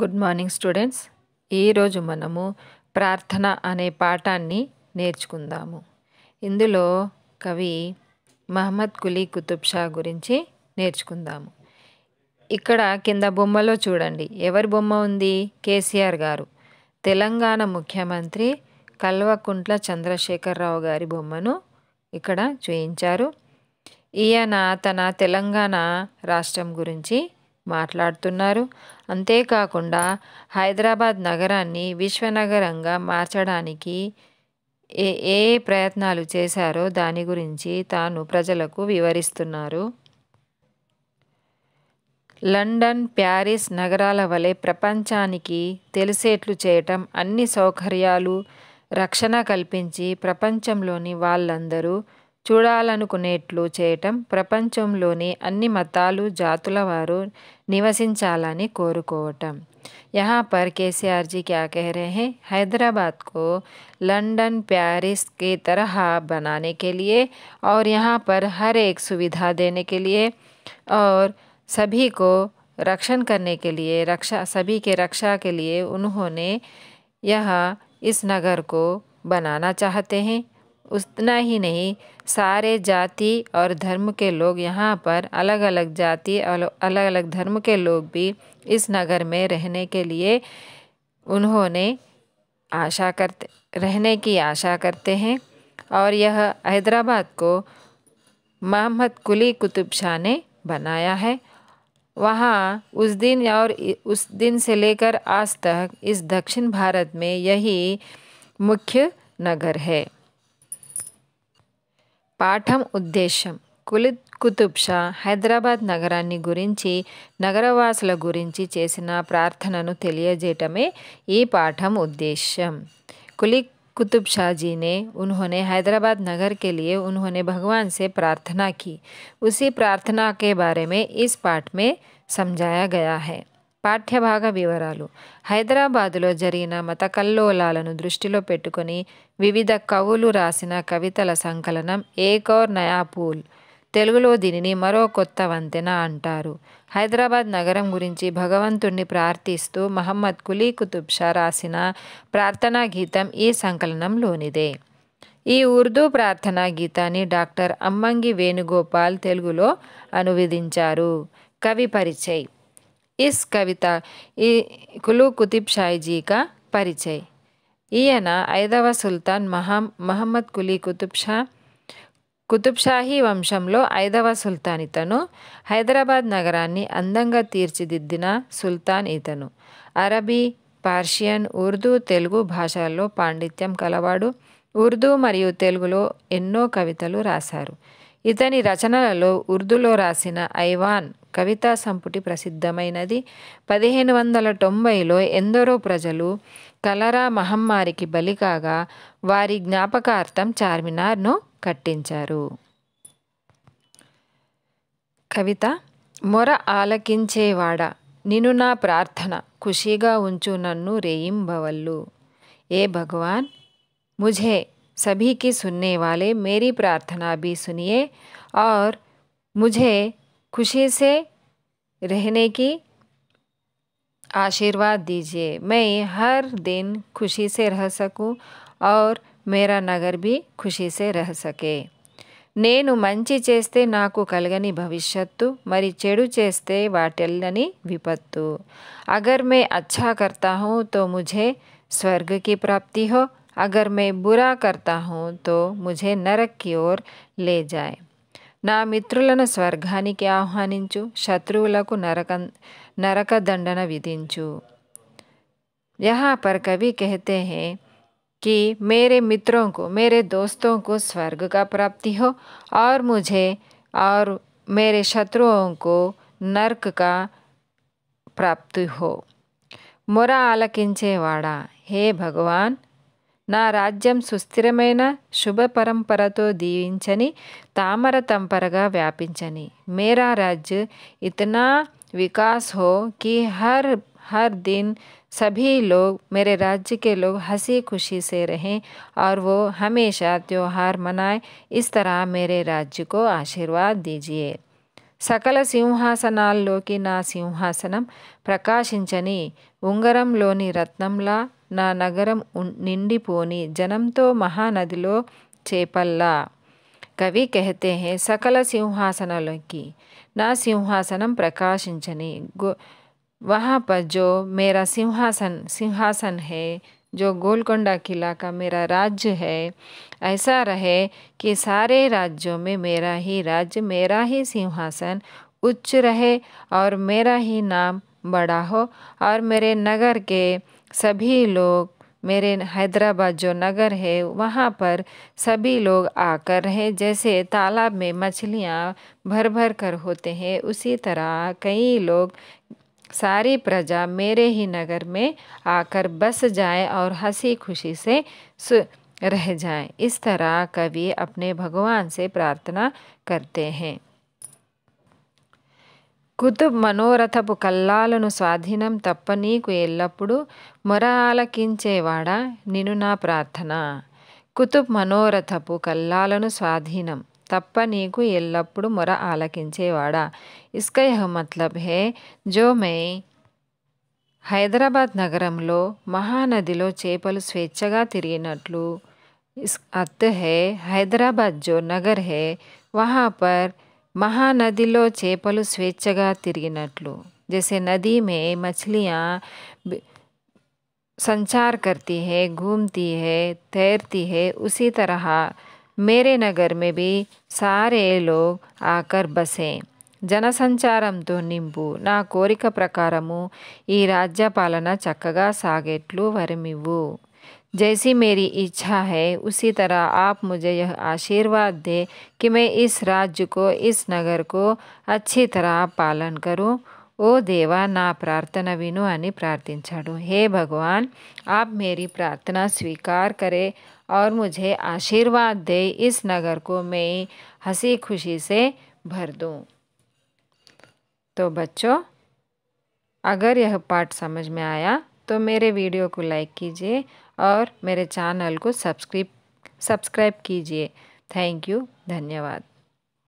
good morning students ఈరోజు మనము ప్రార్థన అనే పాఠాన్ని నేర్చుకుందాము ఇందులో కవి మహమ్మద్ కులీ కుతుబ్ షా గురించి నేర్చుకుందాము ఇక్కడ కింద బొమ్మలో చూడండి ఎవరి బొమ్మ ఉంది కేసీఆర్ గారు తెలంగాణ ముఖ్యమంత్రి కల్వకుంట్ల చంద్రశేఖరరావు గారి బొమ్మను ఇక్కడ చూయించారు ఈయన తన తెలంగాణ రాష్ట్రం గురించి మాట్లాడుతున్నారు అంతేకాకుండా హైదరాబాద్ నగరాన్ని విశ్వనగరంగా మార్చడానికి ఏ ఏ ప్రయత్నాలు చేశారో దాని గురించి తాను ప్రజలకు వివరిస్తున్నారు లండన్ ప్యారిస్ నగరాల వలె ప్రపంచానికి తెలిసేట్లు చేయటం అన్ని సౌకర్యాలు రక్షణ కల్పించి ప్రపంచంలోని వాళ్ళందరూ చూడాలనుకునేట్లు చేయటం ప్రపంచంలోని అన్ని మతాలు జాతుల వారు నివసించాలని కోరుకోవటం यहाँ पर के सी आर जी क्या कह रहे हैं हैदराबाद को लंदन पेरिस की तरह बनाने के लिए और यहाँ पर हर एक सुविधा देने के लिए और सभी को रक्षण करने के लिए रक्षा सभी के रक्षा के लिए उन्होंने यह इस नगर को बनाना चाहते हैं उतना ही नहीं सारे जाति और धर्म के लोग यहाँ पर अलग अलग जाति और अलग अलग धर्म के लोग भी इस नगर में रहने के लिए उन्होंने आशा करते रहने की आशा करते हैं और यह हैदराबाद को मोहम्मद कुली कुतुब शाह ने बनाया है वहाँ उस दिन और उस दिन से लेकर आज तक इस दक्षिण भारत में यही मुख्य नगर है పాఠం ఉద్దేశం కులి कुतुबा హైదరాబాద్ నగరాన్ని గురించి నగరవాసుల గురించి చేసిన ప్రార్థనను తెలియజేయటమే ఈ పాఠం उद्देश्यम कुली कुतुब शाह जी ने उन्होंने हैदराबाद नगर के लिए उन्होंने भगवान से प्रार्थना की उसी प्रार्थना के बारे में इस पाठ में समझाया गया है పాఠ్యభాగ వివరాలు హైదరాబాదులో జరిగిన మత కల్లోలాలను దృష్టిలో పెట్టుకొని వివిధ కవులు రాసిన కవితల సంకలనం ఏకోర్ నయాపూల్ తెలుగులో దీనిని మరో కొత్త వంతెన అంటారు హైదరాబాద్ నగరం గురించి భగవంతుణ్ణి ప్రార్థిస్తూ మహమ్మద్ కులీ కుతుబ్షా రాసిన ప్రార్థనా గీతం ఈ సంకలనంలోనిదే ఈ ఉర్దూ ప్రార్థనా గీతాన్ని డాక్టర్ అమ్మంగి వేణుగోపాల్ తెలుగులో అనువదించారు కవి పరిచయ్ ఇస్ కవిత ఈ కులు కుతుబ్ షాయిజీ పరిచయ్ ఈయన ఐదవ సుల్తాన్ మహా మహమ్మద్ కులీ కుతుబ్ షా కుతుబ్షాహీ వంశంలో ఐదవ సుల్తాన్ ఇతను హైదరాబాద్ నగరాన్ని అందంగా తీర్చిదిద్దిన సుల్తాన్ ఇతను అరబీ పార్షియన్ ఉర్దూ తెలుగు భాషల్లో పాండిత్యం కలవాడు ఉర్దూ మరియు తెలుగులో ఎన్నో కవితలు రాశారు ఇతని రచనలలో ఉర్దూలో రాసిన ఐవాన్ కవితా సంపుటి ప్రసిద్ధమైనది పదిహేను వందల తొంభైలో ఎందరో ప్రజలు కలరా మహమ్మారికి బలి కాగా వారి జ్ఞాపకార్థం చార్మినార్ను కట్టించారు కవిత మొర ఆలకించేవాడ నిను నా ప్రార్థన ఖుషీగా ఉంచు నన్ను రేయింబవల్లు ఏ భగవాన్ ముఝే సభీకి సున్నేవాలే మేరీ ప్రార్థనా బీ సునియే ఆర్ ముజే खुशी से रहने की आशीर्वाद दीजिए मैं हर दिन खुशी से रह सकूं और मेरा नगर भी खुशी से रह सके नैन मंजी चेस्ते ना कलगनी भविष्य मरी चेस्ते वाटनी विपत्त अगर मैं अच्छा करता हूँ तो मुझे स्वर्ग की प्राप्ति हो अगर मैं बुरा करता हूँ तो मुझे नरक की ओर ले जाए ना मित्र स्वर्गा आह्वाचु శత్రువులకు नरक नरक दंडन విధించు यहाँ पर कवि कहते हैं कि मेरे मित्रों को मेरे दोस्तों को स्वर्ग का प्राप्ति हो और मुझे और मेरे शत्रुओं को नरक का प्राप्ति हो మొర वाड़ा हे भगवान ना राज्य सुस्थिम शुभ परंपर तो दीवनी तामर तंपर व्यापनी मेरा राज्य इतना विकास हो कि हर हर दिन सभी लोग मेरे राज्य के लोग हंसी खुशी से रहें और वो हमेशा त्यौहार मनाए इस तरह मेरे राज्य को आशीर्वाद दीजिए सकल सिंहासना सिंहासनम प्रकाशिंचनी उंगरम लोनी रत्नमला నా जनम तो महानदी चेपल्ला कवि कहते हैं सकल सिंहासन की ना सिंहासन प्रकाशिंचनी गो वहाँ पर जो मेरा सिंहासन सिंहासन है जो गोलकोंडा किला का मेरा राज्य है ऐसा रहे कि सारे राज्यों में मेरा ही राज्य मेरा ही सिंहासन उच्च रहे और मेरा ही नाम बड़ा हो और मेरे नगर के सभी लोग मेरे हैदराबाद जो नगर है वहाँ पर सभी लोग आकर हैं जैसे तालाब में मछलियाँ भर भर कर होते हैं उसी तरह कई लोग सारी प्रजा मेरे ही नगर में आकर बस जाए और हंसी खुशी से रह जाए इस तरह कवि अपने भगवान से प्रार्थना करते हैं కుతుబ్ మనోరథపు కల్లాలను స్వాధీనం తప్ప నీకు ఎల్లప్పుడూ మొర ఆలకించేవాడా నేను నా ప్రార్థన కుతుబ్ మనోరథపు కల్లాలను స్వాధీనం తప్ప నీకు ఎల్లప్పుడూ మొర ఆలకించేవాడా ఇస్కా మత్లబ్ హే జో మే హైదరాబాద్ నగరంలో మహానదిలో చేపలు స్వేచ్ఛగా తిరిగినట్లు అత్ హే హైదరాబాద్ జో నగర్ హే వహాపర్ పర్ మహానదిలో చేపలు స్వేచ్ఛగా తిరిగినట్లు जैसे नदी में मछलियाँ संचार करती है घूमती है तैरती है उसी तरह मेरे नगर में भी सारे लोग ఆకర్ బసే జనసంచారంతో నింపు నా కోరిక ప్రకారము ఈ రాజ్య పాలన చక్కగా సాగేట్లు వరమివ్వు जैसी मेरी इच्छा है उसी तरह आप मुझे यह आशीर्वाद दें कि मैं इस राज्य को इस नगर को अच्छी तरह पालन करूं देवा ना प्रार्थना विनु విను అని ప్రార్థించాడు हे भगवान आप मेरी प्रार्थना स्वीकार करें और मुझे आशीर्वाद दे इस नगर को मैं हंसी खुशी से भर दूं तो बच्चों अगर यह पाठ समझ में आया तो मेरे वीडियो को लाइक कीजिए और मेरे चैनल को सब्सक्रिप सब्सक्राइब कीजिए थैंक यू धन्यवाद